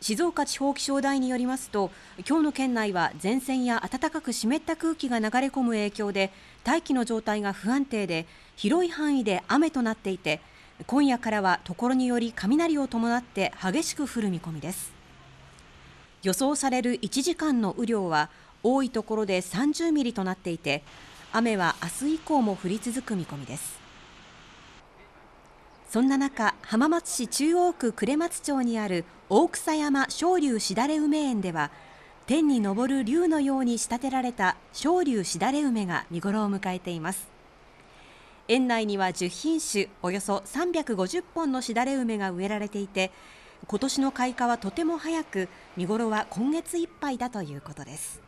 静岡地方気象台によりますと今日の県内は前線や暖かく湿った空気が流れ込む影響で大気の状態が不安定で広い範囲で雨となっていて今夜からはところにより雷を伴って激しく降る見込みです予想される1時間の雨量は多いところで30ミリとなっていて雨は明日以降も降り続く見込みですそんな中、浜松市中央区呉松町にある大草山昇龍しだれ梅園では、天に昇る竜のように仕立てられた昇龍しだれ梅が見頃を迎えています。園内には10品種、およそ350本のしだれ梅が植えられていて、今年の開花はとても早く、見頃は今月いっぱいだということです。